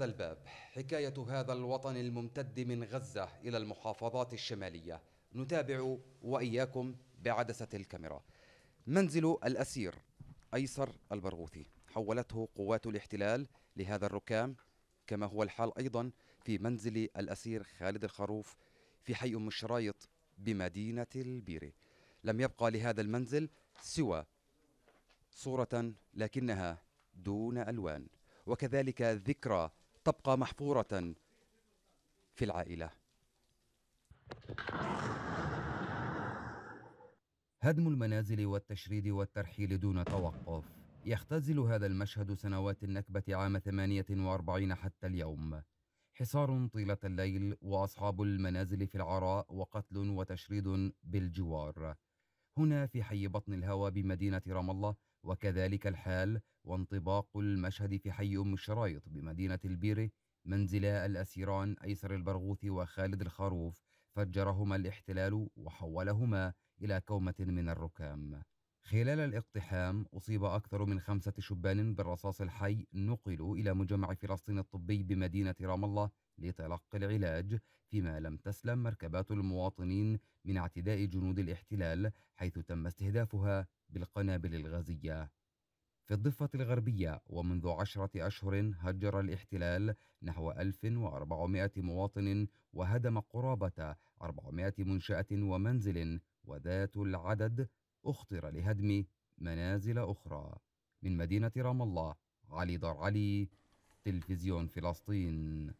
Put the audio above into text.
هذا الباب حكاية هذا الوطن الممتد من غزة إلى المحافظات الشمالية نتابع وإياكم بعدسة الكاميرا منزل الأسير أيسر البرغوثي حولته قوات الاحتلال لهذا الركام كما هو الحال أيضا في منزل الأسير خالد الخروف في حي أم الشرايط بمدينة البيري لم يبقى لهذا المنزل سوى صورة لكنها دون ألوان وكذلك ذكرى تبقى محفورة في العائلة هدم المنازل والتشريد والترحيل دون توقف يختزل هذا المشهد سنوات النكبة عام 48 حتى اليوم حصار طيلة الليل وأصحاب المنازل في العراء وقتل وتشريد بالجوار هنا في حي بطن الهوى بمدينة رام الله وكذلك الحال وانطباق المشهد في حي أم الشرايط بمدينة البيرة منزلا الأسيران أيسر البرغوثي وخالد الخروف فجرهما الاحتلال وحولهما إلى كومة من الركام خلال الاقتحام أصيب أكثر من خمسة شبان بالرصاص الحي نقلوا إلى مجمع فلسطين الطبي بمدينة رام الله لتلقي العلاج فيما لم تسلم مركبات المواطنين من اعتداء جنود الاحتلال حيث تم استهدافها بالقنابل الغازية في الضفة الغربية ومنذ عشرة أشهر هجر الاحتلال نحو 1400 مواطن وهدم قرابة 400 منشأة ومنزل وذات العدد اخطر لهدم منازل أخرى من مدينة رام الله علي دار علي تلفزيون فلسطين